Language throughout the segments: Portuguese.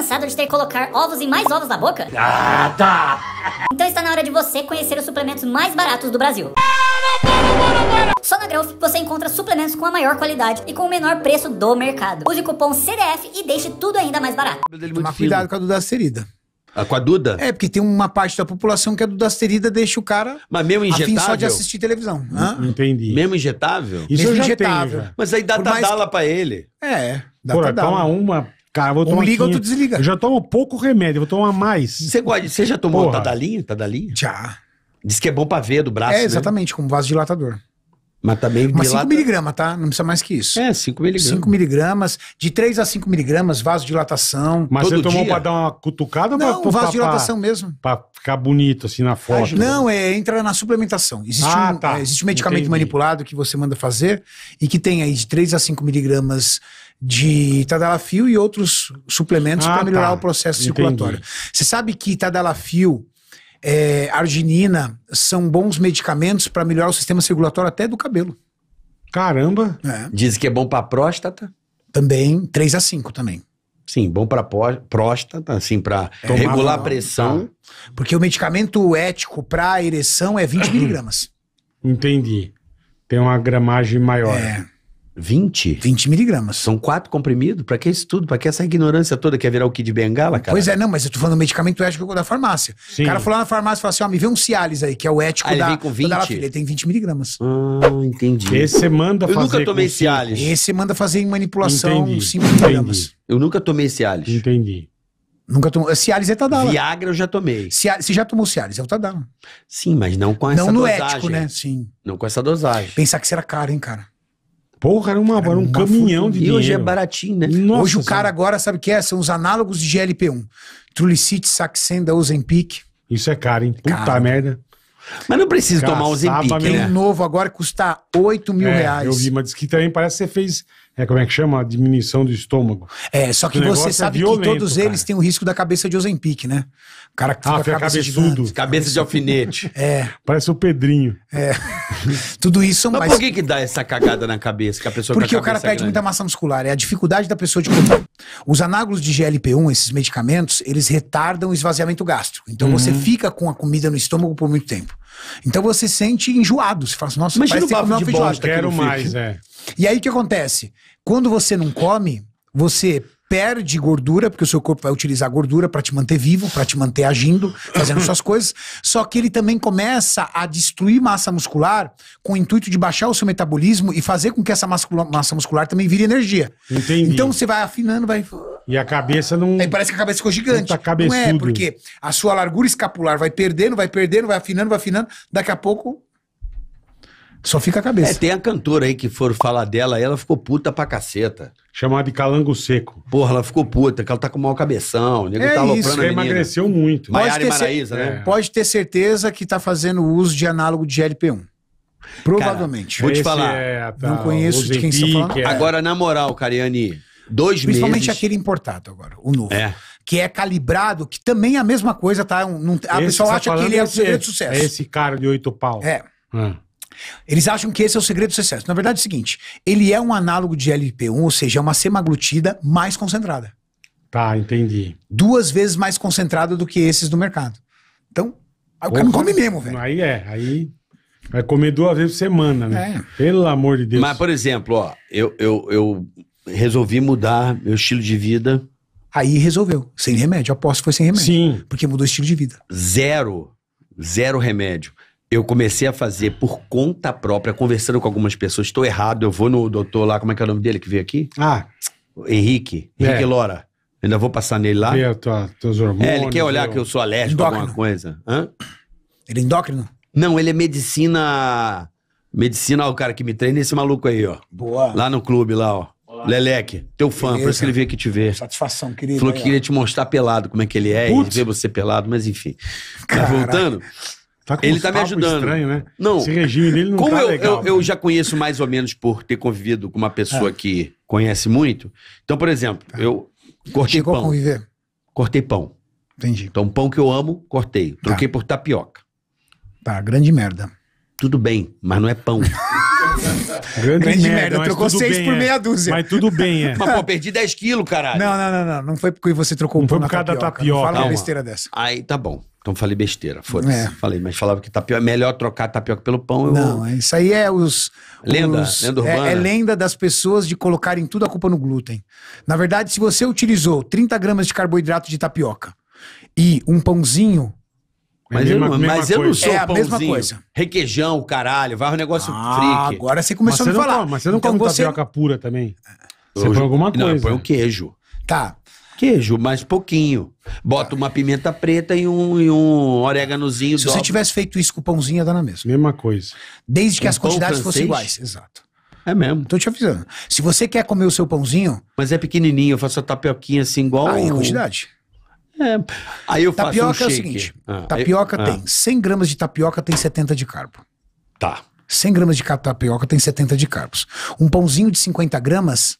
cansado de ter que colocar ovos e mais ovos na boca? Ah, tá! Então está na hora de você conhecer os suplementos mais baratos do Brasil. Só na Growth você encontra suplementos com a maior qualidade e com o menor preço do mercado. Use o cupom CDF e deixe tudo ainda mais barato. Tomar cuidado com a duda dudacerida. Ah, com a Duda? É, porque tem uma parte da população que a duda Dudasterida deixa o cara. Mas mesmo injetável? Afim só de assistir televisão. Hum, hã? Entendi. Mesmo injetável? Isso mesmo eu já injetável. Tenho, já. Mas aí dá Por para pra ele. É, dá Porra, dadala. toma uma Cara, vou tomar. Um liga, tu desliga. Eu já tomo pouco remédio, vou tomar mais. Você, gosta, você já tomou Porra. tadalinha? Tadalinha? Já. Diz que é bom pra ver do braço. É, né? exatamente, né? como vasodilatador. Mas também tá Mas dilata... 5 miligramas, tá? Não precisa mais que isso. É, 5 miligramas. 5 miligramas, de 3 a 5 miligramas, vasodilatação. Mas você tomou dia. pra dar uma cutucada não, ou pra vasodilatação pra, mesmo. Pra ficar bonito, assim, na foto. Não, é, entra na suplementação. Existe, ah, um, tá. é, existe um medicamento Entendi. manipulado que você manda fazer e que tem aí de 3 a 5 miligramas de tadalafil e outros suplementos ah, para melhorar tá. o processo Entendi. circulatório. Você sabe que tadalafil é, arginina são bons medicamentos para melhorar o sistema circulatório até do cabelo. Caramba! É. Diz que é bom para próstata. Também, 3 a 5 também. Sim, bom para próstata, assim, para é, regular a pressão. Tá. Porque o medicamento ético para ereção é 20 miligramas. Entendi. Tem uma gramagem maior. É. 20? 20 miligramas. São quatro comprimidos? Pra que isso tudo? Pra que essa ignorância toda? Quer virar o Kid Bengala, cara? Pois é, não, mas eu tô falando do medicamento ético da farmácia. Sim. O cara falou na farmácia, falou assim, ó, me vê um Cialis aí, que é o ético ah, da... Ele vem com 20? Filha, ele tem 20 miligramas. Ah, entendi. Esse você manda eu fazer... Eu nunca tomei com... Cialis. Esse você manda fazer em manipulação entendi. 5 miligramas. Eu nunca tomei Cialis. Entendi. Nunca tomou. É, Cialis é Tadala. Viagra eu já tomei. Cialis, você já tomou Cialis, é o Tadala. Sim, mas não com essa não dosagem. Não no ético, né? Sim. Não com essa dosagem. Pensar que será caro, hein, cara? Porra, era, uma, era, era um caminhão de dinheiro. E hoje é baratinho, né? Nossa, hoje o cara agora, sabe o que é? São os análogos de GLP-1. Trulicite, Saxenda, Ozempic. Isso é caro, hein? Puta caro. merda. Mas não precisa Caçava tomar o né? Tem é. um novo agora que custa 8 mil é, reais. Eu vi, mas diz que também parece que você fez é como é que chama? A diminuição do estômago. É, só que o você é sabe é violento, que todos cara. eles têm o risco da cabeça de Ozempic, né? O cara que ah, fica ah, a cabeça cabeçudo. De cabeça de alfinete. é. Parece o Pedrinho. É. Tudo isso são Mas mais... por que que dá essa cagada na cabeça que a pessoa Porque a o cara perde grande. muita massa muscular, é a dificuldade da pessoa de comer. Os anágulos de GLP-1, esses medicamentos, eles retardam o esvaziamento gástrico. Então uhum. você fica com a comida no estômago por muito tempo. Então você sente enjoado. Você fala assim, nossa, Imagina parece o bafo de bom, quero mais, é. E aí o que acontece? Quando você não come, você perde gordura, porque o seu corpo vai utilizar gordura para te manter vivo, para te manter agindo, fazendo suas coisas. Só que ele também começa a destruir massa muscular com o intuito de baixar o seu metabolismo e fazer com que essa massa muscular também vire energia. Entendi. Então você vai afinando, vai. E a cabeça não. Aí parece que a cabeça ficou gigante. Tá não é, porque a sua largura escapular vai perdendo, vai perdendo, vai afinando, vai afinando. Daqui a pouco só fica a cabeça. É, tem a cantora aí que foram falar dela, ela ficou puta pra caceta. Chamada de calango seco. Porra, ela ficou puta, que ela tá com mau cabeção. O nego é tá isso, ela emagreceu muito. Maiara e Maraísa, né? É. Pode ter certeza que tá fazendo uso de análogo de glp 1 Provavelmente. Cara, vou te falar. É, tá, não conheço de quem você tá falando. É. Agora, na moral, Cariani, dois Principalmente meses... Principalmente aquele importado agora, o novo. É que é calibrado, que também é a mesma coisa, tá? Um, um, a pessoa tá acha que ele é um é segredo de sucesso. É esse cara de oito pau. É. Hum. Eles acham que esse é o segredo do sucesso. Na verdade é o seguinte, ele é um análogo de LP1, ou seja, é uma semaglutida mais concentrada. Tá, entendi. Duas vezes mais concentrada do que esses do mercado. Então, o cara não come mesmo, velho. Aí é, aí vai comer duas vezes por semana, né? É. Pelo amor de Deus. Mas, por exemplo, ó, eu, eu, eu resolvi mudar meu estilo de vida. Aí resolveu, sem remédio. Eu aposto que foi sem remédio. Sim. Porque mudou o estilo de vida. Zero. Zero remédio eu comecei a fazer por conta própria, conversando com algumas pessoas. Estou errado, eu vou no doutor lá, como é que é o nome dele que veio aqui? Ah. Henrique. É. Henrique Lora. Ainda vou passar nele lá. Vê tua, teus hormônios. É, ele quer olhar eu... que eu sou alérgico a alguma coisa. Hã? Ele é endócrino? Não, ele é medicina. Medicina, o cara que me treina, esse maluco aí, ó. Boa. Lá no clube, lá, ó. Leleque, teu fã, Beleza. por isso que ele veio aqui te ver. Satisfação, querido. Falou que queria te mostrar pelado, como é que ele é, Putz. e ver você pelado, mas enfim. tá voltando, Tá com ele está me ajudando. Estranho, né? Não. Esse regime dele não Como tá eu, legal, eu, eu, né? já conheço mais ou menos por ter convivido com uma pessoa é. que conhece muito. Então, por exemplo, é. eu cortei Chegou pão. A conviver. Cortei pão. Entendi. Então, pão que eu amo, cortei. Tá. Troquei tá. por tapioca. Tá, grande merda. Tudo bem, mas não é pão. Grande, Grande, merda, merda. trocou seis bem, por é. meia dúzia. Mas tudo bem, é. Mas, pô, perdi 10 quilos, caralho. Não, não, não, não. Não foi porque você trocou um pão por causa tapioca. da tapioca. Não fala uma besteira dessa. Aí, tá bom. Então falei besteira, foda-se. É. Falei, mas falava que tapioca, melhor trocar tapioca pelo pão. Eu... Não, é, isso aí é os. Lenda, os, lenda é, urbana. É, é, lenda das pessoas de colocarem tudo a culpa no glúten. Na verdade, se você utilizou 30 gramas de carboidrato de tapioca e um pãozinho. É mas, mesma, eu, mas eu não sou é a pãozinho. mesma coisa. Requeijão, caralho, vai um negócio ah, freak. Agora você começou mas a me falar. Não, mas você não então come você... tapioca pura também? Você põe alguma coisa. Não, põe um queijo. Tá. Queijo, mas pouquinho. Bota uma pimenta preta e um, e um oréganozinho. Se você tivesse feito isso com o pãozinho, ia dar na mesma. Mesma coisa. Desde que Um as quantidades fossem iguais. Exato. É mesmo. Tô te avisando. Se você quer comer o seu pãozinho, Mas é pequenininho, eu faço a tapioquinha assim igual. aí ah, a quantidade. É. Aí eu faço um Tapioca é o seguinte: Ah, tapioca eu- ah, tem 100 gramas de tapioca, tem 70 de carbo. Tá. 100 gramas de tapioca tem 70 de carbos. Um pãozinho de 50 gramas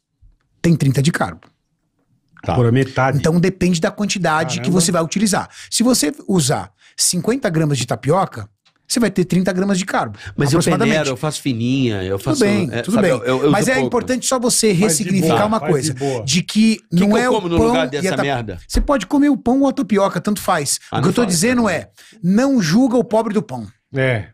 tem 30 de carbo. Tá. Por metade. Então depende da quantidade Caramba. que você vai utilizar. Se você usar 50 gramas de tapioca, você vai ter 30 gramas de carbo. Mas eu peneiro, eu faço fininha, eu faço... Tudo bem, é, tudo sabe, bem. Eu, eu Mas é pouco. importante só você ressignificar boa, uma coisa. De, de que, não que é o pão e a merda? Você pode comer o pão ou a tapioca, tanto faz. Ah, o que eu tô faz, dizendo é, não julga o pobre do pão. É.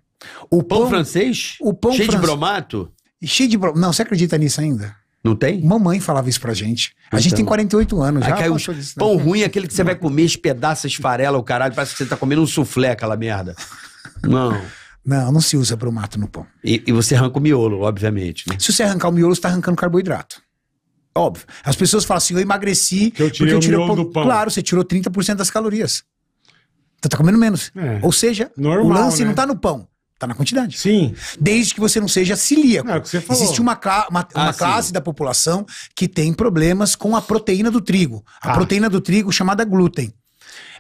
O pão, pão francês? O pão Cheio de bromato? Cheio de bromato. Não, você acredita nisso ainda? Não tem? Mamãe falava isso pra gente. A gente tem 48 então, anos já. Caiu, né? pão ruim é aquele que você vai comer, espedaça, esfarela o caralho. Parece que você tá comendo um suflé, aquela merda. Não. Não, não se usa bromato no pão. E, e você arranca o miolo, obviamente. Né? Se você arrancar o miolo, você tá arrancando carboidrato. Óbvio. As pessoas falam assim, eu emagreci eu porque eu tirei o, pão. do pão. Claro, você tirou 30% das calorias. Então tá comendo menos. É. Ou seja, Normal, o lance né? não tá no pão. Tá na quantidade. Sim. Desde que você não seja celíaco. É, é Existe uma, uma, uma ah, classe da população que tem problemas com a proteína do trigo. A ah. proteína do trigo chamada glúten.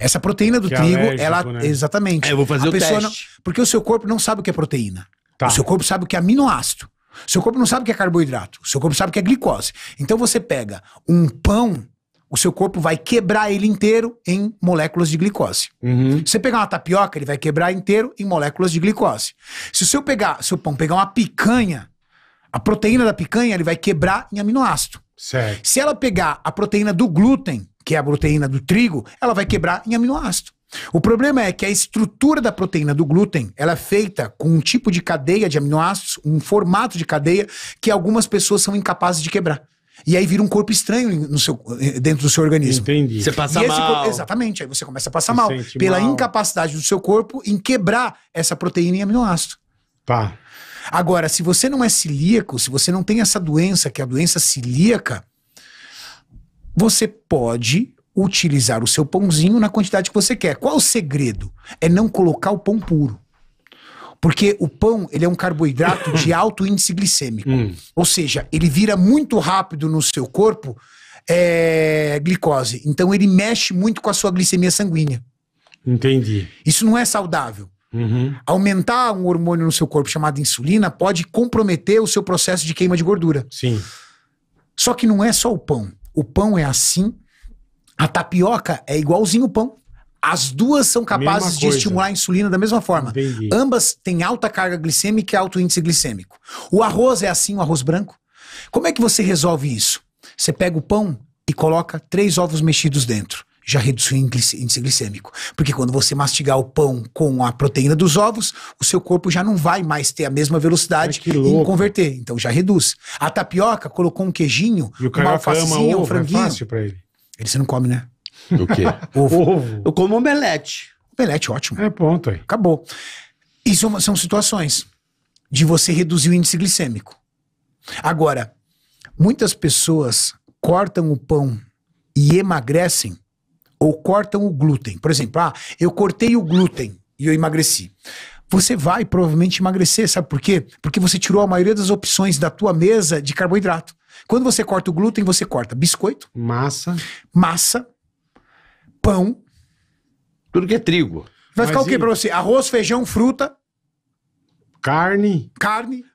Essa proteína do que é trigo, alérgico, ela. Né? Exatamente. É, eu vou fazer a o teste. Não, porque o seu corpo não sabe o que é proteína. Tá. O seu corpo sabe o que é aminoácido. O seu corpo não sabe o que é carboidrato. O seu corpo sabe o que é glicose. Então você pega um pão o seu corpo vai quebrar ele inteiro em moléculas de glicose. Uhum. Se você pegar uma tapioca, ele vai quebrar inteiro em moléculas de glicose. Se o seu, pegar, seu pão pegar uma picanha, a proteína da picanha ele vai quebrar em aminoácido. Certo. Se ela pegar a proteína do glúten, que é a proteína do trigo, ela vai quebrar em aminoácido. O problema é que a estrutura da proteína do glúten ela é feita com um tipo de cadeia de aminoácidos, um formato de cadeia que algumas pessoas são incapazes de quebrar. E aí vira um corpo estranho no seu, eh, dentro do seu organismo. Entendi. Você passa mal. Exatamente, aí você começa a passar mal. Pela mal. incapacidade do seu corpo em quebrar essa proteína e aminoácido. Tá. Agora, se você não é celíaco, se você não tem essa doença, que é a doença celíaca, você pode utilizar o seu pãozinho na quantidade que você quer. Qual o segredo? É não colocar o pão puro. Porque o pão, ele é um carboidrato de alto índice glicêmico. Hum. Ou seja, ele vira muito rápido no seu corpo é, glicose. Então ele mexe muito com a sua glicemia sanguínea. Entendi. Isso não é saudável. Uhum. Aumentar um hormônio no seu corpo chamado insulina pode comprometer o seu processo de queima de gordura. Sim. Só que não é só o pão. O pão é assim, a tapioca é igualzinho o pão. As duas são capazes de estimular a insulina da mesma forma. Entendi. Ambas têm alta carga glicêmica e alto índice glicêmico. O arroz é assim, o arroz branco. Como é que você resolve isso? Você pega o pão e coloca três ovos mexidos dentro. Já reduz o índice glicêmico. Porque quando você mastigar o pão com a proteína dos ovos, o seu corpo já não vai mais ter a mesma velocidade em converter. Então já reduz. A tapioca colocou um queijinho, e o uma alfacinha, um é franguinho. É fácil pra ele. Ele você não come, né? O quê? Ovo. Ovo. Eu como omelete. Omelete, ótimo. É ponto aí. Acabou. Isso são, são situações de você reduzir o índice glicêmico. Agora, muitas pessoas cortam o pão e emagrecem ou cortam o glúten. Por exemplo, ah, eu cortei o glúten e eu emagreci. Você vai provavelmente emagrecer, sabe por quê? Porque você tirou a maioria das opções da tua mesa de carboidrato. Quando você corta o glúten, você corta biscoito, massa, massa, pão. Tudo que é trigo. Vai ficar o quê pra você? Arroz, feijão, fruta, Carne. carne.